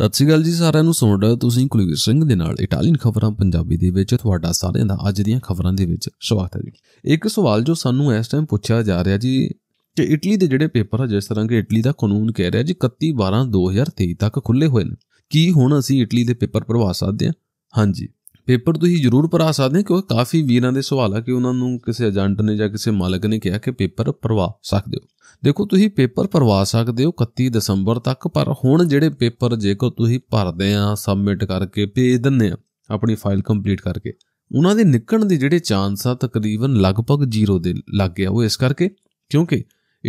ਸਤਿ ਸ਼੍ਰੀ ਅਕਾਲ ਜੀ ਸਾਰਿਆਂ ਨੂੰ ਸੁਣ ਰਹੇ ਤੁਸੀਂ ਕੁਲਵੀਰ ਸਿੰਘ ਦੇ ਨਾਲ ਇਟਾਲੀਅਨ ਖਬਰਾਂ ਪੰਜਾਬੀ ਦੇ ਵਿੱਚ ਤੁਹਾਡਾ ਸਾਰਿਆਂ ਦਾ ਅੱਜ ਦੀਆਂ ਖਬਰਾਂ ਦੇ ਵਿੱਚ ਸਵਾਗਤ ਹੈ ਜੀ ਇੱਕ ਸਵਾਲ ਜੋ ਸਾਨੂੰ ਇਸ ਟਾਈਮ ਪੁੱਛਿਆ ਜਾ ਰਿਹਾ ਜੀ ਕਿ ਇਟਲੀ ਦੇ ਜਿਹੜੇ ਪੇਪਰ ਆ ਜਿਸ ਤਰ੍ਹਾਂ ਕਿ ਇਟਲੀ ਦਾ ਕਾਨੂੰਨ ਕਹਿ ਰਿਹਾ ਜੀ 31 12 2023 ਤੱਕ ਖੁੱਲੇ ਹੋਏ ਨੇ ਕੀ ਹੁਣ ਅਸੀਂ ਇਟਲੀ ਦੇ ਪੇਪਰ ਭਰਵਾ ਸਕਦੇ ਹਾਂ ਹਾਂਜੀ ਪੇਪਰ ਤੁਸੀਂ ਜ਼ਰੂਰ ਭਰਾ ਸਕਦੇ ਹੋ ਕਿਉਂਕਿ ਕਾਫੀ ਵੀਰਾਂ ਦੇ ਸਵਾਲ ਆ ਕਿ ਉਹਨਾਂ ਨੂੰ ਕਿਸੇ ਏਜੰਟ ਨੇ ਜਾਂ ਕਿਸੇ ਮਾਲਕ ਨੇ ਕਿਹਾ ਕਿ ਪੇਪਰ ਭਰਵਾ ਸਕਦੇ ਹੋ ਦੇਖੋ ਤੁਸੀਂ ਪੇਪਰ ਭਰਵਾ ਸਕਦੇ ਹੋ 31 ਦਸੰਬਰ ਤੱਕ ਪਰ ਹੁਣ ਜਿਹੜੇ ਪੇਪਰ ਜੇਕਰ ਤੁਸੀਂ ਭਰਦੇ ਆ ਸਬਮਿਟ ਕਰਕੇ ਭੇਜ ਦਿੰਦੇ ਆ ਆਪਣੀ ਫਾਈਲ ਕੰਪਲੀਟ ਕਰਕੇ ਉਹਨਾਂ ਦੇ ਨਿਕਲਣ ਦੇ ਜਿਹੜੇ ਚਾਂਸ ਆ ਤਕਰੀਬਨ ਲਗਭਗ 0 ਦੇ ਲੱਗ ਗਿਆ ਉਹ ਇਸ ਕਰਕੇ ਕਿਉਂਕਿ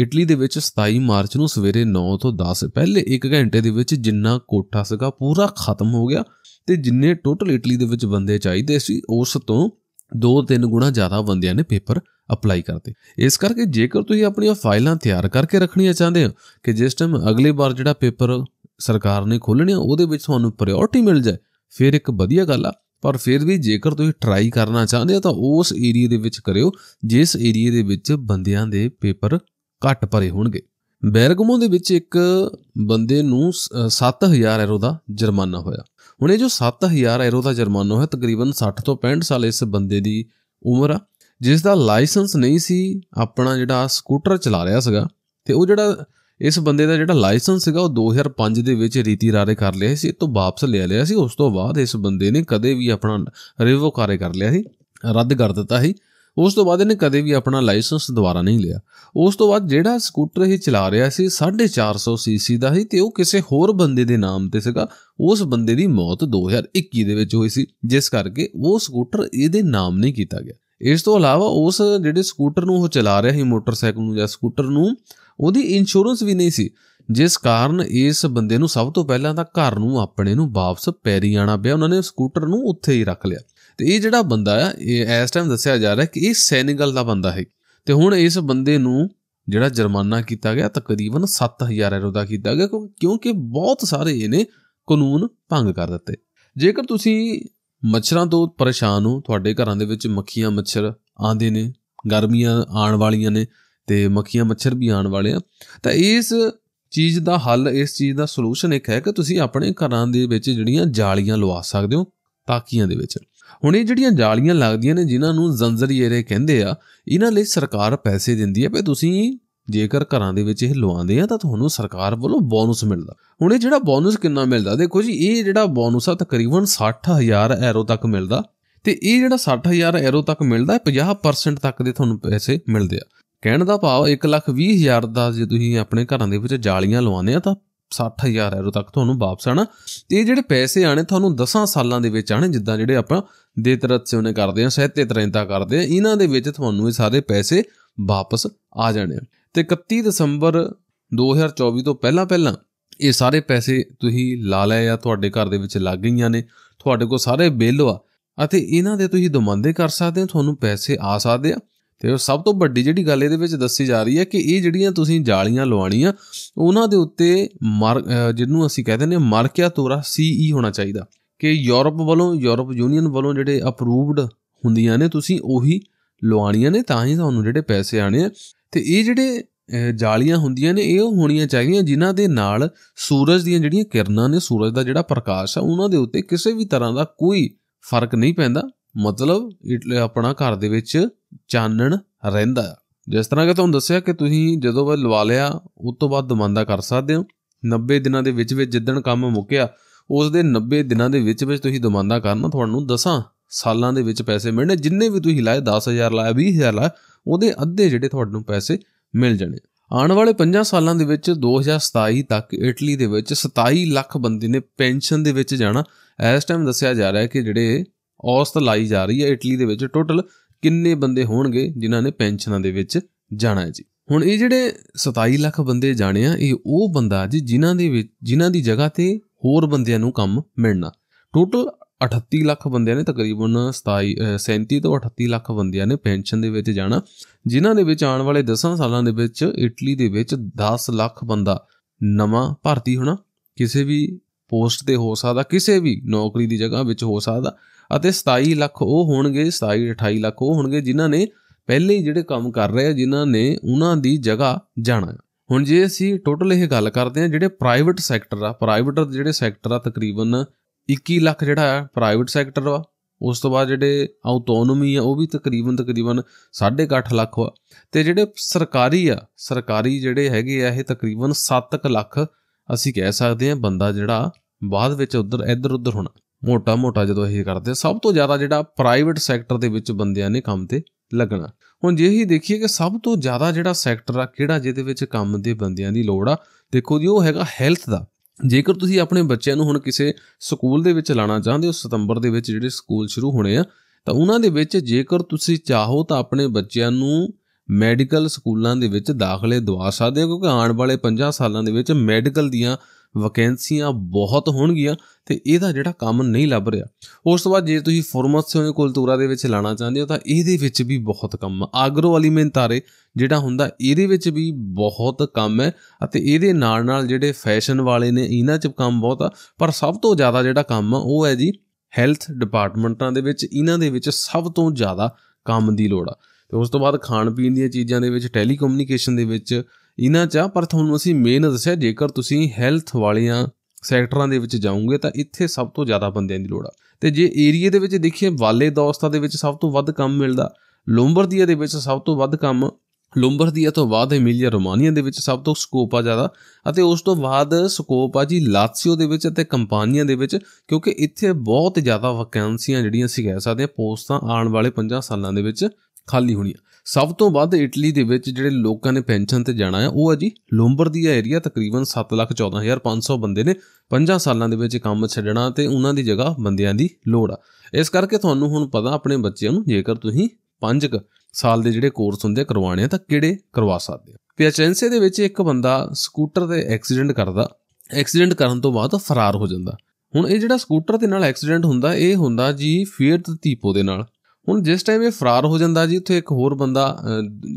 ਇਟਲੀ ਦੇ ਵਿੱਚ 27 ਮਾਰਚ ਨੂੰ ਸਵੇਰੇ 9 ਤੋਂ 10 ਪਹਿਲੇ 1 ਘੰਟੇ ਦੇ ਵਿੱਚ ਜਿੰਨਾ ਕੋਠਾ ਸੀਗਾ ਪੂਰਾ ਖਤਮ ਹੋ ਗਿਆ ਤੇ ਜਿੰਨੇ ਟੋਟਲ ਇਟਲੀ ਦੇ ਵਿੱਚ ਬੰਦੇ ਚਾਹੀਦੇ ਸੀ ਉਸ ਤੋਂ 2-3 ਗੁਣਾ ਜ਼ਿਆਦਾ ਬੰਦਿਆਂ ਨੇ ਪੇਪਰ ਅਪਲਾਈ ਕਰਦੇ ਇਸ ਕਰਕੇ ਜੇਕਰ ਤੁਸੀਂ ਆਪਣੀਆਂ ਫਾਈਲਾਂ ਤਿਆਰ ਕਰਕੇ ਰੱਖਣੀਆਂ ਚਾਹੁੰਦੇ ਹੋ ਕਿ ਜਿਸ ਟਾਈਮ ਅਗਲੇ ਵਾਰ ਜਿਹੜਾ ਪੇਪਰ ਸਰਕਾਰ ਨੇ ਖੋਲਣਿਆ ਉਹਦੇ ਵਿੱਚ ਤੁਹਾਨੂੰ ਪ੍ਰਾਇੋਰਟੀ ਮਿਲ ਜਾਏ ਫਿਰ ਇੱਕ ਵਧੀਆ ਗੱਲ ਆ ਪਰ ਫਿਰ ਵੀ ਜੇਕਰ ਤੁਸੀਂ ਟਰਾਈ ਕਰਨਾ ਚਾਹੁੰਦੇ ਹੋ ਤਾਂ ਉਸ ਏਰੀਆ ਦੇ ਵਿੱਚ ਕਰਿਓ ਜਿਸ ਏਰੀਆ ਦੇ ਵਿੱਚ ਬੰਦਿਆਂ ਦੇ ਪੇਪਰ ਘੱਟ ਭਰੇ ਹੋਣਗੇ ਬੈਰਗਮੋ ਦੇ ਵਿੱਚ ਇੱਕ ਬੰਦੇ ਨੂੰ 7000 ਐਰੋ ਦਾ ਜੁਰਮਾਨਾ ਹੋਇਆ ਹੁਣ ਇਹ ਜੋ 7000 ਐਰੋ ਦਾ ਜੁਰਮਾਨਾ ਹੋਇਆ ਤਕਰੀਬਨ 60 ਤੋਂ 65 ਸਾਲ ਇਸ ਬੰਦੇ ਦੀ ਉਮਰ ਆ ਜਿਸ ਦਾ ਲਾਇਸੈਂਸ ਨਹੀਂ ਸੀ ਆਪਣਾ ਜਿਹੜਾ ਸਕੂਟਰ ਚਲਾ ਰਿਹਾ ਸੀਗਾ ਤੇ ਉਹ ਜਿਹੜਾ ਇਸ ਬੰਦੇ ਦਾ ਜਿਹੜਾ ਲਾਇਸੈਂਸ ਸੀਗਾ ਉਹ 2005 ਦੇ ਵਿੱਚ ਰੀਤੀ ਰਾਰੇ ਕਰ ਲਿਆ ਸੀ ਇਹ ਤੋਂ ਵਾਪਸ ਲੈ ਲਿਆ ਸੀ ਉਸ ਤੋਂ ਬਾਅਦ ਇਸ ਬੰਦੇ ਨੇ ਕਦੇ ਵੀ ਆਪਣਾ ਰਿਵੋ ਕਾਰੇ ਕਰ ਲਿਆ ਸੀ ਰੱਦ ਕਰ ਦਿੱਤਾ ਸੀ ਉਸ ਤੋਂ ਬਾਅਦ ਇਹਨੇ ਕਦੇ ਵੀ ਆਪਣਾ ਲਾਇਸੈਂਸ ਦੁਬਾਰਾ ਨਹੀਂ ਲਿਆ ਉਸ ਤੋਂ ਬਾਅਦ ਜਿਹੜਾ ਸਕੂਟਰ ਇਹ ਚਲਾ ਰਿਹਾ ਸੀ 450 ਸੀਸੀ ਦਾ ਸੀ ਤੇ ਉਹ ਕਿਸੇ ਹੋਰ ਬੰਦੇ ਦੇ ਨਾਮ ਤੇ ਸੀਗਾ ਉਸ ਬੰਦੇ ਦੀ ਮੌਤ 2021 ਦੇ ਵਿੱਚ ਹੋਈ ਸੀ ਜਿਸ ਕਰਕੇ ਉਹ ਸਕੂਟਰ ਇਹਦੇ ਨਾਮ ਨਹੀਂ ਕੀਤਾ ਗਿਆ ਇਸ ਤੋਂ ਇਲਾਵਾ ਉਸ ਜਿਹੜੇ ਸਕੂਟਰ ਨੂੰ ਉਹ ਚਲਾ ਰਿਹਾ ਸੀ ਮੋਟਰਸਾਈਕਲ ਨੂੰ ਜਾਂ ਸਕੂਟਰ ਨੂੰ ਉਹਦੀ ਇੰਸ਼ੋਰੈਂਸ ਵੀ ਨਹੀਂ ਸੀ ਜਿਸ ਕਾਰਨ ਇਸ ਬੰਦੇ ਨੂੰ ਸਭ ਤੋਂ ਪਹਿਲਾਂ ਤਾਂ ਘਰ ਨੂੰ ਆਪਣੇ ਨੂੰ ਵਾਪਸ ਪੈਰੀ ਆਣਾ ਪਿਆ ਉਹਨਾਂ ਨੇ ਸਕੂਟਰ ਨੂੰ ਉੱਥੇ ਹੀ ਰੱਖ ਲਿਆ ਤੇ ਇਹ ਜਿਹੜਾ ਬੰਦਾ ਆ ਇਸ ਟਾਈਮ ਦੱਸਿਆ ਜਾ ਰਿਹਾ ਕਿ ਇਹ ਸੈਨੇਗਲ ਦਾ ਬੰਦਾ ਹੈ ਤੇ ਹੁਣ ਇਸ ਬੰਦੇ ਨੂੰ ਜਿਹੜਾ ਜੁਰਮਾਨਾ ਕੀਤਾ ਗਿਆ ਤਕਰੀਬਨ 7000 ਯੂਰੋ ਦਾ ਕੀਤਾ ਗਿਆ ਕਿਉਂਕਿ ਬਹੁਤ ਸਾਰੇ ਇਹਨੇ ਕਾਨੂੰਨ ਭੰਗ ਕਰ ਦਿੱਤੇ ਜੇਕਰ ਤੁਸੀਂ ਮੱਛਰਾਂ ਤੋਂ ਪਰੇਸ਼ਾਨ ਹੋ ਤੁਹਾਡੇ ਘਰਾਂ ਦੇ ਵਿੱਚ ਮੱਖੀਆਂ ਮੱਛਰ ਆਂਦੇ ਨੇ ਗਰਮੀਆਂ ਆਉਣ ਵਾਲੀਆਂ ਨੇ ਤੇ ਮੱਖੀਆਂ ਮੱਛਰ ਵੀ ਆਉਣ ਵਾਲੇ ਆ ਤਾਂ ਇਸ ਚੀਜ਼ ਦਾ ਹੱਲ ਇਸ ਚੀਜ਼ ਦਾ ਸੋਲੂਸ਼ਨ ਇੱਕ ਹੈ ਕਿ ਤੁਸੀਂ ਆਪਣੇ ਘਰਾਂ ਦੇ ਵਿੱਚ ਜਿਹੜੀਆਂ ਜਾਲੀਆਂ ਲਵਾ ਸਕਦੇ ਹੋ ਤਾਕੀਆਂ ਦੇ ਵਿੱਚ ਹੁਣ ਇਹ ਜਿਹੜੀਆਂ ਜਾਲੀਆਂ ਲੱਗਦੀਆਂ ਨੇ ਜਿਨ੍ਹਾਂ ਨੂੰ ਜ਼ੰਜਰੀਏਰੇ ਕਹਿੰਦੇ ਆ ਇਹਨਾਂ ਲਈ ਸਰਕਾਰ ਪੈਸੇ ਦਿੰਦੀ ਹੈ ਵੀ ਤੁਸੀਂ ਜੇਕਰ ਘਰਾਂ ਦੇ ਵਿੱਚ ਇਹ ਲਵਾਉਂਦੇ ਆ ਤਾਂ ਤੁਹਾਨੂੰ ਸਰਕਾਰ ਵੱਲੋਂ ਬੋਨਸ ਮਿਲਦਾ ਹੁਣ ਇਹ ਜਿਹੜਾ ਬੋਨਸ ਕਿੰਨਾ ਮਿਲਦਾ ਦੇਖੋ ਜੀ ਇਹ ਜਿਹੜਾ ਬੋਨਸ ਆ ਤਕਰੀਬਨ 60000 ਐਰੋ ਤੱਕ ਮਿਲਦਾ ਤੇ ਇਹ ਜਿਹੜਾ 60000 ਐਰੋ ਤੱਕ ਮਿਲਦਾ 50% ਤੱਕ ਦੇ ਤੁਹਾਨੂੰ ਪੈਸੇ ਮਿਲਦੇ ਆ ਕਹਿਣ ਦਾ ਭਾਵ 120000 ਦਾ ਜੇ ਤੁਸੀਂ ਆਪਣੇ ਘਰਾਂ ਦੇ ਵਿੱਚ ਜਾਲੀਆਂ ਲਵਾਉਂਦੇ ਆ ਤਾਂ 60000 ਯੂਰੋ ਤੱਕ ਤੁਹਾਨੂੰ ਵਾਪਸ ਆਣਾ ਤੇ ਇਹ ਜਿਹੜੇ ਪੈਸੇ ਆਣੇ ਤੁਹਾਨੂੰ 10 ਸਾਲਾਂ ਦੇ ਵਿੱਚ ਆਣੇ ਜਿੱਦਾਂ ਜਿਹੜੇ ਆਪਾਂ ਦੇਤਰਤ ਨੇ ਕਰਦੇ ਆ ਸਹਿਤੇ ਤਰੈਂਤਾ ਕਰਦੇ ਆ ਇਹਨਾਂ ਦੇ ਵਿੱਚ ਤੁਹਾਨੂੰ ਇਹ ਸਾਰੇ ਪੈਸੇ ਵਾਪਸ ਆ ਜਾਣੇ ਤੇ 31 ਦਸੰਬਰ 2024 ਤੋਂ ਪਹਿਲਾਂ ਪਹਿਲਾਂ ਇਹ ਸਾਰੇ ਪੈਸੇ ਤੁਸੀਂ ਲਾ ਲਏ ਆ ਤੁਹਾਡੇ ਘਰ ਦੇ ਵਿੱਚ ਲੱਗ ਗਈਆਂ ਨੇ ਤੁਹਾਡੇ ਕੋਲ ਸਾਰੇ ਬਿੱਲ ਆ ਅਤੇ ਇਹਨਾਂ ਦੇ ਤੁਸੀਂ ਦਮੰਦੇ ਕਰ ਸਕਦੇ ਹੋ ਤੁਹਾਨੂੰ ਪੈਸੇ ਆ ਸਕਦੇ ਆ ਤੇ ਉਹ ਸਭ ਤੋਂ ਵੱਡੀ ਜਿਹੜੀ ਗੱਲ ਇਹਦੇ ਵਿੱਚ ਦੱਸੀ ਜਾ ਰਹੀ ਹੈ ਕਿ ਇਹ ਜਿਹੜੀਆਂ ਤੁਸੀਂ ਜਾਲੀਆਂ ਲਵਾਉਣੀਆਂ ਉਹਨਾਂ ਦੇ ਉੱਤੇ ਜਿਹਨੂੰ ਅਸੀਂ ਕਹਿੰਦੇ ਨੇ ਮਾਰਕਿਆ ਤੋਰਾ ਸੀਈ e ਹੋਣਾ ਚਾਹੀਦਾ ਕਿ ਯੂਰਪ ਵੱਲੋਂ ਯੂਰਪ ਯੂਨੀਅਨ ਵੱਲੋਂ ਜਿਹੜੇ ਅਪਰੂਵਡ ਹੁੰਦੀਆਂ ਨੇ ਤੁਸੀਂ ਉਹੀ ਲਵਾਉਣੀਆਂ ਨੇ ਤਾਂ ਹੀ ਤੁਹਾਨੂੰ ਜਿਹੜੇ ਪੈਸੇ ਆਣੇ ਆ ਤੇ ਇਹ ਜਿਹੜੇ ਜਾਲੀਆਂ ਹੁੰਦੀਆਂ ਨੇ ਇਹ ਹੋਣੀਆਂ ਚਾਹੀਦੀਆਂ ਜਿਨ੍ਹਾਂ ਦੇ ਨਾਲ ਸੂਰਜ ਦੀਆਂ ਜਿਹੜੀਆਂ ਕਿਰਨਾਂ ਨੇ ਸੂਰਜ ਦਾ ਜਿਹੜਾ ਪ੍ਰਕਾਸ਼ ਆ ਉਹਨਾਂ ਦੇ ਉੱਤੇ ਕਿਸੇ ਵੀ ਤਰ੍ਹਾਂ ਦਾ ਕੋਈ ਫਰਕ ਨਹੀਂ ਪੈਂਦਾ ਮਤਲਬ ਆਪਣਾ ਘਰ ਦੇ ਵਿੱਚ ਚਾਨਣ ਰਹਿੰਦਾ ਜਿਸ ਤਰ੍ਹਾਂ ਕਿ ਤੁਹਾਨੂੰ ਦੱਸਿਆ ਕਿ ਤੁਸੀਂ ਜਦੋਂ ਵੀ ਲਵਾ ਲਿਆ ਉਸ ਤੋਂ ਬਾਅਦ ਦਮਾਂਦਾ ਕਰ ਸਕਦੇ ਹੋ 90 ਦਿਨਾਂ ਦੇ ਵਿੱਚ ਵਿੱਚ ਜਿੱਦਣ ਕੰਮ ਮੁੱਕਿਆ ਉਸ ਦੇ 90 ਦਿਨਾਂ ਦੇ ਵਿੱਚ ਵਿੱਚ ਤੁਸੀਂ ਦਮਾਂਦਾ ਕਰਨਾ ਤੁਹਾਨੂੰ ਦਸਾਂ ਸਾਲਾਂ ਦੇ ਵਿੱਚ ਪੈਸੇ ਮਿਲਣੇ ਜਿੰਨੇ ਵੀ ਤੁਸੀਂ ਲਾਏ 10000 ਲਾਇਆ 20000 ਲਾਏ ਉਹਦੇ ਅੱਧੇ ਜਿਹੜੇ ਤੁਹਾਨੂੰ ਪੈਸੇ ਮਿਲ ਜਾਣੇ ਆਉਣ ਵਾਲੇ 5 ਸਾਲਾਂ ਦੇ ਵਿੱਚ 2027 ਤੱਕ ਇਟਲੀ ਦੇ ਵਿੱਚ 27 ਲੱਖ ਬੰਦੇ ਨੇ ਪੈਨਸ਼ਨ ਦੇ ਵਿੱਚ ਜਾਣਾ ਇਸ ਟਾਈਮ ਦੱਸਿਆ ਜਾ ਰਿਹਾ ਹੈ ਕਿ ਜਿਹੜੇ ਔਸਤ ਲਾਈ ਜਾ ਰਹੀ ਹੈ ਇਟਲੀ ਦੇ ਵਿੱਚ ਟੋਟਲ ਕਿੰਨੇ ਬੰਦੇ ਹੋਣਗੇ ਜਿਨ੍ਹਾਂ ਨੇ ਪੈਨਸ਼ਨਾਂ ਦੇ ਵਿੱਚ ਜਾਣਾ ਹੈ ਜੀ ਹੁਣ ਇਹ ਜਿਹੜੇ 27 ਲੱਖ ਬੰਦੇ ਜਾਣੇ ਆ ਇਹ ਉਹ ਬੰਦਾ ਜੀ ਜਿਨ੍ਹਾਂ ਦੇ ਵਿੱਚ ਜਿਨ੍ਹਾਂ ਦੀ ਜਗ੍ਹਾ ਤੇ ਹੋਰ ਬੰਦਿਆਂ ਨੂੰ ਕੰਮ ਮਿਲਣਾ ਟੋਟਲ 38 ਲੱਖ ਬੰਦਿਆਂ ਨੇ ਤਕਰੀਬਨ 27 37 ਤੋਂ 38 ਲੱਖ ਬੰਦਿਆਂ ਨੇ ਪੈਨਸ਼ਨ ਦੇ ਵਿੱਚ ਜਾਣਾ ਜਿਨ੍ਹਾਂ ਦੇ ਵਿੱਚ ਆਉਣ ਵਾਲੇ 10 ਸਾਲਾਂ ਦੇ ਵਿੱਚ ਇਟਲੀ ਦੇ ਵਿੱਚ 10 ਲੱਖ ਬੰਦਾ ਨਵਾਂ ਭਰਤੀ ਹੋਣਾ ਕਿਸੇ ਵੀ ਪੋਸਟ ਤੇ ਹੋ ਸਕਦਾ ਕਿਸੇ ਵੀ ਨੌਕਰੀ ਦੀ ਜਗ੍ਹਾ ਵਿੱਚ ਹੋ ਸਕਦਾ ਅਤੇ 27 ਲੱਖ ਉਹ ਹੋਣਗੇ 27 28 ਲੱਖ ਉਹ ਹੋਣਗੇ ਜਿਨ੍ਹਾਂ ਨੇ ਪਹਿਲੇ ਹੀ ਜਿਹੜੇ ਕੰਮ ਕਰ ਰਹੇ ਆ ਜਿਨ੍ਹਾਂ ਨੇ ਉਹਨਾਂ ਦੀ ਜਗ੍ਹਾ ਜਾਣਾ ਹੁਣ ਜੇ ਅਸੀਂ ਟੋਟਲ ਇਹ ਗੱਲ ਕਰਦੇ ਆ ਜਿਹੜੇ ਪ੍ਰਾਈਵੇਟ ਸੈਕਟਰ ਆ ਪ੍ਰਾਈਵੇਟ ਜਿਹੜੇ ਸੈਕਟਰ ਆ ਤਕਰੀਬਨ 21 ਲੱਖ ਜਿਹੜਾ ਆ ਪ੍ਰਾਈਵੇਟ ਸੈਕਟਰ ਵਾ ਉਸ ਤੋਂ ਬਾਅਦ ਜਿਹੜੇ ਆਟੋਨੋਮੀ ਆ ਉਹ ਵੀ ਤਕਰੀਬਨ ਤਕਰੀਬਨ 8.5 ਲੱਖ ਆ ਤੇ ਜਿਹੜੇ ਸਰਕਾਰੀ ਆ ਸਰਕਾਰੀ ਜਿਹੜੇ ਹੈਗੇ ਆ ਇਹ ਤਕਰੀਬਨ 7 ਲੱਖ ਅਸੀਂ ਕਹਿ ਸਕਦੇ ਆ ਬੰਦਾ ਜਿਹੜਾ ਬਾਅਦ ਵਿੱਚ ਉਧਰ ਇੱਧਰ ਉਧਰ ਹੋਣਾ ਮੋਟਾ-ਮੋਟਾ ਜਦੋਂ ਇਹ ਕਰਦੇ ਸਭ ਤੋਂ ਜ਼ਿਆਦਾ ਜਿਹੜਾ ਪ੍ਰਾਈਵੇਟ ਸੈਕਟਰ ਦੇ ਵਿੱਚ ਬੰਦਿਆਂ ਨੇ ਕੰਮ ਤੇ ਲੱਗਣਾ ਹੁਣ ਜੇ ਹੀ ਦੇਖੀਏ ਕਿ ਸਭ ਤੋਂ ਜ਼ਿਆਦਾ ਜਿਹੜਾ ਸੈਕਟਰ ਆ ਕਿਹੜਾ ਜਿਹਦੇ ਵਿੱਚ ਕੰਮ ਦੇ ਬੰਦਿਆਂ ਦੀ ਲੋੜ ਆ ਦੇਖੋ ਜੀ ਉਹ ਹੈਗਾ ਹੈਲਥ ਦਾ ਜੇਕਰ ਤੁਸੀਂ ਆਪਣੇ ਬੱਚਿਆਂ ਨੂੰ ਹੁਣ ਕਿਸੇ ਸਕੂਲ ਦੇ ਵਿੱਚ ਲਾਣਾ ਚਾਹੁੰਦੇ ਹੋ ਸਤੰਬਰ ਦੇ ਵਿੱਚ ਜਿਹੜੇ ਸਕੂਲ ਸ਼ੁਰੂ ਹੋਣੇ ਆ ਤਾਂ ਉਹਨਾਂ ਦੇ ਵਿੱਚ ਜੇਕਰ ਤੁਸੀਂ ਚਾਹੋ ਤਾਂ ਆਪਣੇ ਬੱਚਿਆਂ ਨੂੰ ਮੈਡੀਕਲ ਸਕੂਲਾਂ ਦੇ ਵਿੱਚ ਦਾਖਲੇ ਦਵਾ ਸਕਦੇ ਹੋ ਕਿਉਂਕਿ ਆਉਣ ਵਾਲੇ 50 ਸਾਲਾਂ ਦੇ ਵਿੱਚ ਮੈਡੀਕਲ ਦੀਆਂ ਵੈਕੈਂਸੀਆਂ ਬਹੁਤ ਹੋਣਗੀਆਂ ਤੇ ਇਹਦਾ ਜਿਹੜਾ ਕੰਮ ਨਹੀਂ ਲੱਭ ਰਿਹਾ ਉਸ ਤੋਂ ਬਾਅਦ ਜੇ ਤੁਸੀਂ ਕੋਲ ਕੁਲਤੂਰਾ ਦੇ ਵਿੱਚ ਲਾਣਾ ਚਾਹੁੰਦੇ ਹੋ ਤਾਂ ਇਹਦੇ ਵਿੱਚ ਵੀ ਬਹੁਤ ਕੰਮ ਆਗਰੋ ਅਲੀਮੈਂਟਾਰੇ ਜਿਹੜਾ ਹੁੰਦਾ ਇਹਦੇ ਵਿੱਚ ਵੀ ਬਹੁਤ ਕੰਮ ਹੈ ਅਤੇ ਇਹਦੇ ਨਾਲ ਨਾਲ ਜਿਹੜੇ ਫੈਸ਼ਨ ਵਾਲੇ ਨੇ ਇਹਨਾਂ 'ਚ ਕੰਮ ਬਹੁਤ ਆ ਪਰ ਸਭ ਤੋਂ ਜ਼ਿਆਦਾ ਜਿਹੜਾ ਕੰਮ ਆ ਉਹ ਹੈ ਜੀ ਹੈਲਥ ਡਿਪਾਰਟਮੈਂਟਾਂ ਦੇ ਵਿੱਚ ਇਹਨਾਂ ਦੇ ਵਿੱਚ ਸਭ ਤੋਂ ਜ਼ਿਆਦਾ ਕੰਮ ਦੀ ਲੋੜ ਆ ਤੇ ਉਸ ਤੋਂ ਬਾਅਦ ਖਾਣ ਪੀਣ ਦੀਆਂ ਚੀਜ਼ਾਂ ਦੇ ਵਿੱਚ ਟੈਲੀਕਮਿਊਨੀਕੇਸ਼ਨ ਦੇ ਵਿੱਚ ਇਹਨਾਂ ਚ ਪਰ ਤੁਹਾਨੂੰ ਅਸੀਂ ਮੇਨ ਦੱਸਿਆ ਜੇਕਰ ਤੁਸੀਂ ਹੈਲਥ ਵਾਲੀਆਂ ਸੈਕਟਰਾਂ ਦੇ ਵਿੱਚ ਜਾਓਗੇ ਤਾਂ ਇੱਥੇ ਸਭ ਤੋਂ ਜ਼ਿਆਦਾ ਬੰਦਿਆਂ ਦੀ ਲੋੜ ਆ ਤੇ ਜੇ ਏਰੀਆ ਦੇ ਵਿੱਚ ਦੇਖੀਏ ਵਾਲੇ ਦੋਸਤਾਂ ਦੇ ਵਿੱਚ ਸਭ ਤੋਂ ਵੱਧ ਕੰਮ ਮਿਲਦਾ ਲੋਂਬਰਦੀਆ ਦੇ ਵਿੱਚ ਸਭ ਤੋਂ ਵੱਧ ਕੰਮ ਲੋਂਬਰਦੀਆ ਤੋਂ ਬਾਅਦ ਐਮਿਲੀਆ ਰੋਮਾਨੀਆ ਦੇ ਵਿੱਚ ਸਭ ਤੋਂ ਸਕੋਪ ਆ ਜ਼ਿਆਦਾ ਅਤੇ ਉਸ ਤੋਂ ਬਾਅਦ ਸਕੋਪ ਆ ਜੀ ਲਾਤਸੀਓ ਦੇ ਵਿੱਚ ਅਤੇ ਕੰਪਨੀਆਂ ਦੇ ਵਿੱਚ ਕਿਉਂਕਿ ਇੱਥੇ ਬਹੁਤ ਜ਼ਿਆਦਾ ਵੈਕੈਂਸੀਆਂ ਜਿਹੜੀਆਂ ਅਸੀਂ ਕਹਿ ਸਕਦੇ ਹਾਂ ਪੋਸਟਾਂ ਆਉਣ ਵਾਲੇ 50 ਸਾਲਾਂ ਦੇ ਵਿੱਚ ਖਾਲੀ ਹੋਣੀ ਸਭ ਤੋਂ ਵੱਧ ਇਟਲੀ ਦੇ ਵਿੱਚ ਜਿਹੜੇ ਲੋਕਾਂ ਨੇ ਪੈਨਸ਼ਨ ਤੇ ਜਾਣਾ ਆ ਉਹ ਆ ਜੀ ਲੋਂਬਰਦੀਆ ਏਰੀਆ ਤਕਰੀਬਨ 714500 ਬੰਦੇ ਨੇ 50 ਸਾਲਾਂ ਦੇ ਵਿੱਚ ਕੰਮ ਛੱਡਣਾ ਤੇ ਉਹਨਾਂ ਦੀ ਜਗ੍ਹਾ ਬੰਦਿਆਂ ਦੀ ਲੋੜ ਆ ਇਸ ਕਰਕੇ ਤੁਹਾਨੂੰ ਹੁਣ ਪਤਾ ਆਪਣੇ ਬੱਚਿਆਂ ਨੂੰ ਜੇਕਰ ਤੁਸੀਂ 5 ਸਾਲ ਦੇ ਜਿਹੜੇ ਕੋਰਸ ਹੁੰਦੇ ਕਰਵਾਣੇ ਆ ਤਾਂ ਕਿਹੜੇ ਕਰਵਾ ਸਕਦੇ ਆ ਪਿਆਚੈਂਸੇ ਦੇ ਵਿੱਚ ਇੱਕ ਬੰਦਾ ਸਕੂਟਰ ਤੇ ਐਕਸੀਡੈਂਟ ਕਰਦਾ ਐਕਸੀਡੈਂਟ ਕਰਨ ਤੋਂ ਬਾਅਦ ਫਰਾਰ ਹੋ ਜਾਂਦਾ ਹੁਣ ਇਹ ਜਿਹੜਾ ਸਕੂਟਰ ਦੇ ਨਾਲ ਐਕਸੀਡੈਂਟ ਹੁੰਦਾ ਇਹ ਹੁੰਦਾ ਜੀ ਫੇਰ ਤੀਪੋ ਦੇ ਨਾਲ ਹੁਣ ਜਿਸ ਟਾਈਮ ਇਹ ਫਰਾਰ ਹੋ ਜਾਂਦਾ ਜੀ ਉੱਥੇ ਇੱਕ ਹੋਰ ਬੰਦਾ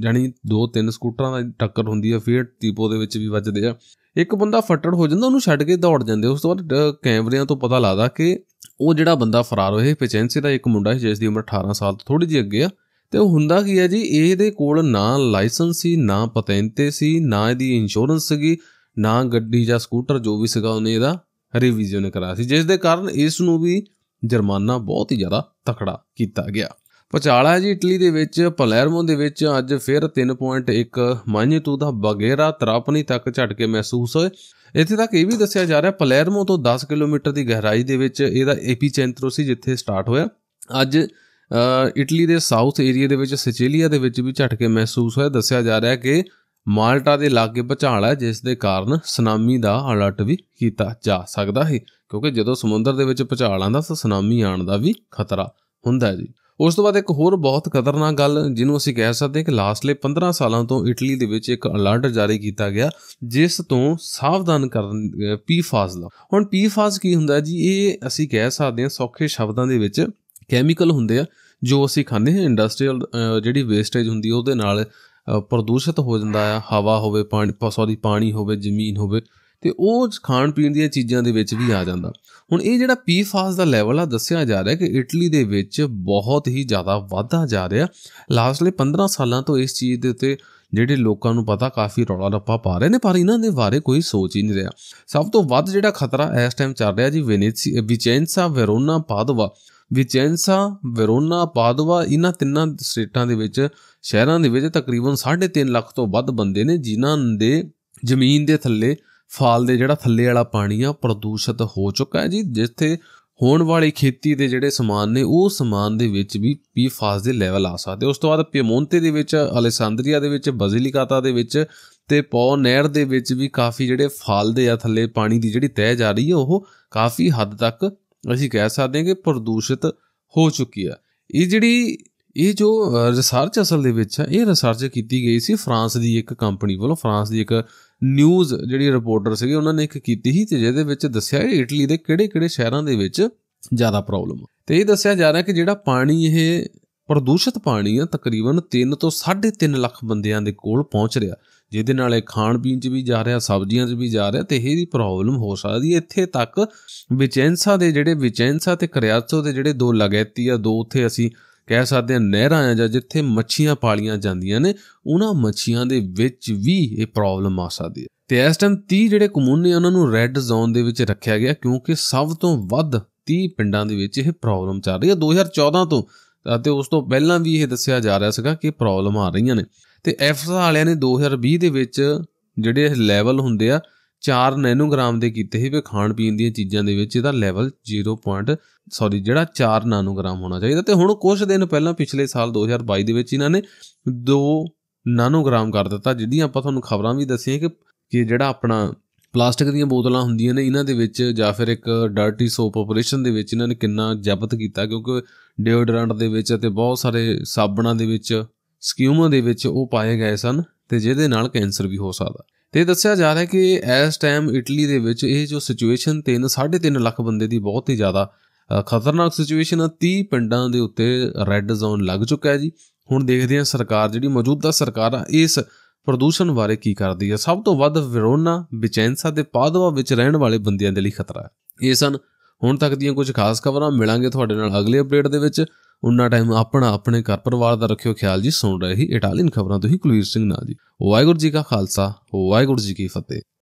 ਜਾਨੀ ਦੋ ਤਿੰਨ ਸਕੂਟਰਾਂ ਦਾ ਟੱਕਰ ਹੁੰਦੀ ਆ ਫੇਰ ਟੀਪੋ ਦੇ ਵਿੱਚ ਵੀ ਵੱਜਦੇ ਆ ਇੱਕ ਬੰਦਾ ਫੱਟੜ ਹੋ ਜਾਂਦਾ ਉਹਨੂੰ ਛੱਡ ਕੇ ਦੌੜ ਜਾਂਦੇ ਉਸ ਤੋਂ ਬਾਅਦ ਕੈਮਰਿਆਂ ਤੋਂ ਪਤਾ ਲੱਗਦਾ ਕਿ ਉਹ ਜਿਹੜਾ ਬੰਦਾ ਫਰਾਰ ਹੋਇਆ ਪਚੈਂਸੀ ਦਾ ਇੱਕ ਮੁੰਡਾ ਜਿਸ ਦੀ ਉਮਰ 18 ਸਾਲ ਤੋਂ ਥੋੜੀ ਜਿਹੀ ਅੱਗੇ ਆ ਤੇ ਉਹ ਹੁੰਦਾ ਕੀ ਹੈ ਜੀ ਇਹਦੇ ਕੋਲ ਨਾ ਲਾਇਸੈਂਸ ਸੀ ਨਾ ਪਤੈਂਤੇ ਸੀ ਨਾ ਇਹਦੀ ਇੰਸ਼ੋਰੈਂਸ ਸੀਗੀ ਨਾ ਗੱਡੀ ਜਾਂ ਸਕੂਟਰ ਜੋ ਵੀ ਸੀਗਾ ਉਹਨੇ ਇਹਦਾ ਰਿਵੀਜ਼ਨ ਕਰਾਇਆ ਸੀ ਜਿਸ ਦੇ ਕਾਰਨ ਇਸ ਨੂੰ ਵੀ ਜੁਰਮਾਨਾ ਬਹੁਤ ਹੀ ਜ਼ਿਆਦਾ ਤਕੜਾ ਕੀਤਾ ਗਿਆ ਪਚਾਲਾ ਜੀ ਇਟਲੀ ਦੇ ਵਿੱਚ ਪਲੇਰਮੋ ਦੇ ਵਿੱਚ ਅੱਜ ਫਿਰ 3.1 ਮਾਈਨਿਟੂ ਦਾ ਬਗੇਰਾ ਤਰਾਪਨੀ ਤੱਕ ਝਟਕੇ ਮਹਿਸੂਸ ਹੋਏ ਇੱਥੇ ਤੱਕ ਇਹ ਵੀ ਦੱਸਿਆ ਜਾ ਰਿਹਾ ਪਲੇਰਮੋ ਤੋਂ 10 ਕਿਲੋਮੀਟਰ ਦੀ ਗਹਿਰਾਈ ਦੇ ਵਿੱਚ ਇਹਦਾ ਐਪੀਸੈਂਟਰ ਸੀ ਜਿੱਥੇ ਸਟਾਰਟ ਹੋਇਆ ਅੱਜ ਇਟਲੀ ਦੇ ਸਾਊਥ ਏਰੀਆ ਦੇ ਵਿੱਚ ਸਿਚੇਲੀਆ ਦੇ ਵਿੱਚ ਵੀ ਝਟਕੇ ਮਹਿਸੂਸ ਹੋਇਆ ਦੱਸਿਆ ਜਾ ਰਿਹਾ ਕਿ ਮਾਲਟਾ ਦੇ ਲਾਗੇ ਭਚਾਲਾ ਜਿਸ ਦੇ ਕਾਰਨ ਸੁਨਾਮੀ ਦਾ ਅਲਰਟ ਵੀ ਕੀਤਾ ਜਾ ਸਕਦਾ ਹੈ ਕਿਉਂਕਿ ਜਦੋਂ ਸਮੁੰਦਰ ਦੇ ਵਿੱਚ ਭਚਾਲ ਦਾ ਸੁਨਾਮੀ ਆਉਣ ਦਾ ਵੀ ਖਤਰਾ ਹੁੰਦਾ ਜੀ ਉਸ ਤੋਂ ਬਾਅਦ ਇੱਕ ਹੋਰ ਬਹੁਤ ਖਤਰਨਾਕ ਗੱਲ ਜਿਹਨੂੰ ਅਸੀਂ ਕਹਿ ਸਕਦੇ ਕਿ ਲਾਸਟਲੇ 15 ਸਾਲਾਂ ਤੋਂ ਇਟਲੀ ਦੇ ਵਿੱਚ ਇੱਕ ਅਲਰਟ ਜਾਰੀ ਕੀਤਾ ਗਿਆ ਜਿਸ ਤੋਂ ਸਾਵਧਾਨ ਕਰਨ ਪੀਫਾਸ ਦਾ ਹੁਣ ਪੀਫਾਸ ਕੀ ਹੁੰਦਾ ਜੀ ਇਹ ਅਸੀਂ ਕਹਿ ਸਕਦੇ ਹਾਂ ਸੌਖੇ ਸ਼ਬਦਾਂ ਦੇ ਵਿੱਚ ਕੈਮੀਕਲ ਹੁੰਦੇ ਆ ਜੋ ਅਸੀਂ ਖਾਂਦੇ ਹਾਂ ਇੰਡਸਟਰੀਅਲ ਜਿਹੜੀ ਵੇਸਟੇਜ ਹੁੰਦੀ ਉਹਦੇ ਨਾਲ ਪ੍ਰਦੂਸ਼ਿਤ ਹੋ ਜਾਂਦਾ ਆ ਹਵਾ ਹੋਵੇ ਪਾਣੀ ਸੌਰੀ ਪਾਣੀ ਹੋਵੇ ਜ਼ਮੀਨ ਹੋਵੇ ਤੇ ਉਹ ਖਾਣ ਪੀਣ ਦੀਆਂ ਚੀਜ਼ਾਂ ਦੇ ਵਿੱਚ ਵੀ ਆ ਜਾਂਦਾ ਹੁਣ ਇਹ ਜਿਹੜਾ ਪੀਫਾਸ ਦਾ ਲੈਵਲ ਆ ਦੱਸਿਆ ਜਾ ਰਿਹਾ ਕਿ ਇਟਲੀ ਦੇ ਵਿੱਚ ਬਹੁਤ ਹੀ ਜ਼ਿਆਦਾ ਵਾਧਾ ਜਾ ਰਿਹਾ ਲਾਸਟਲੇ 15 ਸਾਲਾਂ ਤੋਂ ਇਸ ਚੀਜ਼ ਦੇ ਉੱਤੇ ਜਿਹੜੇ ਲੋਕਾਂ ਨੂੰ ਪਤਾ ਕਾਫੀ ਰੌਲਾ ਰੱਪਾ ਪਾ ਰਹੇ ਨੇ ਪਰ ਇਹਨਾਂ ਦੇ ਬਾਰੇ ਕੋਈ ਸੋਚ ਹੀ ਨਹੀਂ ਰਿਹਾ ਸਭ ਤੋਂ ਵੱਧ ਜਿਹੜਾ ਖਤਰਾ ਇਸ ਟਾਈਮ ਚੱਲ ਰਿਹਾ ਜੀ ਵੈਨੇਸੀ ਵਿਚੈਂਸਾ ਵੈਰੋਨਾ ਪਾਦਵਾ ਵਿਚੈਂਸਾ ਵੈਰੋਨਾ ਪਾਦਵਾ ਇਹਨਾਂ ਤਿੰਨਾਂ ਸਟੇਟਾਂ ਦੇ ਵਿੱਚ ਸ਼ਹਿਰਾਂ ਦੇ ਵਿੱਚ ਤਕਰੀਬਨ 3.5 ਲੱਖ ਤੋਂ ਵੱਧ ਬੰਦੇ ਨੇ ਜਿਨ੍ਹਾਂ ਦੇ ਜ਼ਮੀਨ ਦੇ ਥੱਲੇ ਫਾਲ ਦੇ ਜਿਹੜਾ ਥੱਲੇ ਵਾਲਾ ਪਾਣੀ ਆ ਪ੍ਰਦੂਸ਼ਿਤ ਹੋ ਚੁੱਕਾ ਹੈ ਜੀ ਜਿੱਥੇ ਹੋਣ ਵਾਲੀ ਖੇਤੀ ਦੇ ਜਿਹੜੇ ਸਮਾਨ ਨੇ ਉਹ ਸਮਾਨ ਦੇ ਵਿੱਚ ਵੀ ਪੀਫਾਸ ਦੇ ਲੈਵਲ ਆ ਸਕਦੇ ਉਸ ਤੋਂ ਬਾਅਦ ਪੀਮੋਂਤੇ ਦੇ ਵਿੱਚ ਅਲੇਸਾਂਦਰੀਆ ਦੇ ਵਿੱਚ ਬਜ਼ਿਲਿਕਾਤਾ ਦੇ ਵਿੱਚ ਤੇ ਪੌ ਨਹਿਰ ਦੇ ਵਿੱਚ ਵੀ ਕਾਫੀ ਜਿਹੜੇ ਫਾਲ ਦੇ ਆ ਥੱਲੇ ਪਾਣੀ ਦੀ ਜਿਹੜੀ ਤਹਿ ਜਾ ਰਹੀ ਹੈ ਉਹ ਕਾਫੀ ਹੱਦ ਤੱਕ ਅਸੀਂ ਕਹਿ ਸਕਦੇ ਹਾਂ ਕਿ ਪ੍ਰਦੂਸ਼ਿਤ ਹੋ ਚੁੱਕੀ ਆ ਇਹ ਜਿਹੜੀ ਇਹ ਜੋ ਰਿਸਰਚ ਅਸਲ ਦੇ ਵਿੱਚ ਹੈ ਇਹ ਰਿਸਰਚ ਕੀਤੀ ਗਈ ਸੀ ਫਰਾਂਸ ਦੀ ਇੱਕ ਕੰਪਨੀ ਵੱਲੋਂ ਫਰਾਂਸ ਦੀ ਇੱਕ ਨਿਊਜ਼ ਜਿਹੜੀ ਰਿਪੋਰਟਰ ਸੀਗੇ ਉਹਨਾਂ ਨੇ ਇੱਕ ਕੀਤੀ ਸੀ ਤੇ ਜਿਹਦੇ ਵਿੱਚ ਦੱਸਿਆ ਹੈ ਇਟਲੀ ਦੇ ਕਿਹੜੇ-ਕਿਹੜੇ ਸ਼ਹਿਰਾਂ ਦੇ ਵਿੱਚ ਜ਼ਿਆਦਾ ਪ੍ਰੋਬਲਮ ਤੇ ਇਹ ਦੱਸਿਆ ਜਾ ਰਿਹਾ ਕਿ ਜਿਹੜਾ ਪਾਣੀ ਇਹ ਪ੍ਰਦੂਸ਼ਿਤ ਪਾਣੀ ਆ ਤਕਰੀਬਨ 3 ਤੋਂ 3.5 ਲੱਖ ਬੰਦਿਆਂ ਦੇ ਕੋਲ ਪਹੁੰਚ ਰਿਹਾ ਜਿਹਦੇ ਨਾਲ ਇਹ ਖਾਣ ਪੀਣ 'ਚ ਵੀ ਜਾ ਰਿਹਾ ਸਬਜ਼ੀਆਂ 'ਚ ਵੀ ਜਾ ਰਿਹਾ ਤੇ ਇਹ ਦੀ ਪ੍ਰੋਬਲਮ ਹੋ ਸਕਦੀ ਹੈ ਇੱਥੇ ਤੱਕ ਵਿਚੈਂਸਾ ਦੇ ਜਿਹੜੇ ਵਿਚੈਂਸਾ ਤੇ ਕਰਿਆਚੋ ਦੇ ਜਿਹੜੇ ਦੋ ਲਗੈਤੀ ਆ ਦੋ ਉੱਥੇ ਅਸੀਂ ਕਹਿ ਸਕਦੇ ਆ ਨਹਿਰਾਂ ਆ ਜਾਂ ਜਿੱਥੇ ਮੱਛੀਆਂ ਪਾਲੀਆਂ ਜਾਂਦੀਆਂ ਨੇ ਉਹਨਾਂ ਮੱਛੀਆਂ ਦੇ ਵਿੱਚ ਵੀ ਇਹ ਪ੍ਰੋਬਲਮ ਆ ਸਕਦੀ ਹੈ ਤੇ ਇਸ ਟਾਈਮ 30 ਜਿਹੜੇ ਕਮੂਨ ਨੇ ਉਹਨਾਂ ਨੂੰ ਰੈੱਡ ਜ਼ੋਨ ਦੇ ਵਿੱਚ ਰੱਖਿਆ ਗਿਆ ਕਿਉਂਕਿ ਸਭ ਤੋਂ ਵੱਧ 30 ਪਿੰਡਾਂ ਦੇ ਵਿੱਚ ਇਹ ਪ੍ਰੋਬਲਮ ਚੱਲ ਰਹੀ ਹੈ 2014 ਤੋਂ ਅਤੇ ਉਸ ਤੋਂ ਪਹਿਲਾਂ ਵੀ ਇਹ ਦੱਸਿਆ ਜਾ ਰਿਹਾ ਸੀਗਾ ਕਿ ਪ੍ਰੋਬਲਮ ਆ ਰਹੀਆਂ ਨੇ ਤੇ ਐਫਸਾ ਵਾਲਿਆਂ ਨੇ 2020 ਦੇ ਵਿੱਚ ਜਿਹੜੇ ਲੈਵਲ ਹੁੰਦੇ ਆ 4 ਨੈਨੋਗ੍ਰਾਮ ਦੇ ਕੀਤੇ ਸੀ ਵੀ ਖਾਣ ਪੀਣ ਦੀਆਂ ਚੀਜ਼ਾਂ ਦੇ ਵਿੱਚ ਇਹਦਾ ਲੈਵਲ 0. ਸੌਰੀ ਜਿਹੜਾ 4 ਨੈਨੋਗ੍ਰਾਮ ਹੋਣਾ ਚਾਹੀਦਾ ਤੇ ਹੁਣ ਕੁਝ ਦਿਨ ਪਹਿਲਾਂ ਪਿਛਲੇ ਸਾਲ 2022 ਦੇ ਵਿੱਚ ਇਹਨਾਂ ਨੇ 2 ਨੈਨੋਗ੍ਰਾਮ ਕਰ ਦਿੱਤਾ ਜਿੱਦੀਆਂ ਆਪਾਂ ਤੁਹਾਨੂੰ ਖਬਰਾਂ ਵੀ ਦੱਸੀਆਂ ਕਿ ਕਿ ਜਿਹੜਾ ਆਪਣਾ ਪਲਾਸਟਿਕ ਦੀਆਂ ਬੋਤਲਾਂ ਹੁੰਦੀਆਂ ਨੇ ਇਹਨਾਂ ਦੇ ਵਿੱਚ ਜਾਂ ਫਿਰ ਇੱਕ ਡਰਟੀ ਸੋਪ ਆਪਰੇਸ਼ਨ ਦੇ ਵਿੱਚ ਇਹਨਾਂ ਨੇ ਕਿੰਨਾ ਜ਼ਬਤ ਕੀਤਾ ਕਿਉਂਕਿ ਡਿਓਡਰੈਂਟ ਦੇ ਵਿੱਚ ਅਤੇ ਬਹੁਤ ਸਾਰੇ ਸਾਬਣਾਂ ਦੇ ਵਿੱਚ ਸਕਿਊਮਾਂ ਦੇ ਵਿੱਚ ਉਹ ਪਾਏ ਗਏ ਸਨ ਤੇ ਜਿਹਦੇ ਨਾਲ ਕੈਂਸਰ ਵੀ ਹੋ ਸਕਦਾ ਤੇ ਦੱਸਿਆ ਜਾ ਰਿਹਾ ਕਿ ਇਸ ਟਾਈਮ ਇਟਲੀ ਦੇ ਵਿੱਚ ਇਹ ਜੋ ਸਿਚੁਏਸ਼ਨ 3 3.5 ਲੱਖ ਬੰਦੇ ਦੀ ਬਹੁਤ ਹੀ ਜ਼ਿਆਦਾ ਖਤਰਨਾਕ ਸਿਚੁਏਸ਼ਨ ਹੈ 30 ਪਿੰਡਾਂ ਦੇ ਉੱਤੇ ਰੈੱਡ ਜ਼ੋਨ ਲੱਗ ਚੁੱਕਾ ਹੈ ਜੀ ਹੁਣ ਦੇਖਦੇ ਹਾਂ ਸਰਕਾਰ ਜਿਹੜੀ ਮੌਜੂਦਾ ਸਰਕਾਰ ਆ ਇਸ ਪ੍ਰਦੂਸ਼ਣ ਬਾਰੇ ਕੀ ਕਰਦੀ ਹੈ ਸਭ ਤੋਂ ਵੱਧ ਵਿਰੋਨਾ ਵਿਚੈਂਸਾ ਤੇ ਪਾਦਵਾ ਵਿੱਚ ਰਹਿਣ ਵਾਲੇ ਬੰਦਿਆਂ ਦੇ ਲਈ ਖਤਰਾ ਹੈ ਇਹ ਸਨ ਹੁਣ ਤੱਕ ਦੀਆਂ ਕੁਝ ਖਾਸ ਖਬਰਾਂ ਮਿਲਾਂਗੇ ਤੁਹਾਡੇ ਨਾਲ ਅਗਲੇ ਅਪਡੇਟ ਦੇ ਵਿੱਚ ਉਹਨਾਂ ਟਾਈਮ ਆਪਣਾ ਆਪਣੇ ਘਰ ਪਰਿਵਾਰ ਦਾ ਰੱਖਿਓ ਖਿਆਲ ਜੀ ਸੁਣ ਰਹੇ ਹੀ ਇਟਾਲੀਅਨ ਖਬਰਾਂ ਤੋਂ ਹੀ ਕੁਲਵੀਰ ਸਿੰਘ ਨਾ ਜੀ ਵਾਹਿਗੁਰੂ ਜੀ ਕਾ ਖਾਲਸਾ ਵਾਹਿਗੁਰੂ ਜੀ ਕੀ ਫਤਿਹ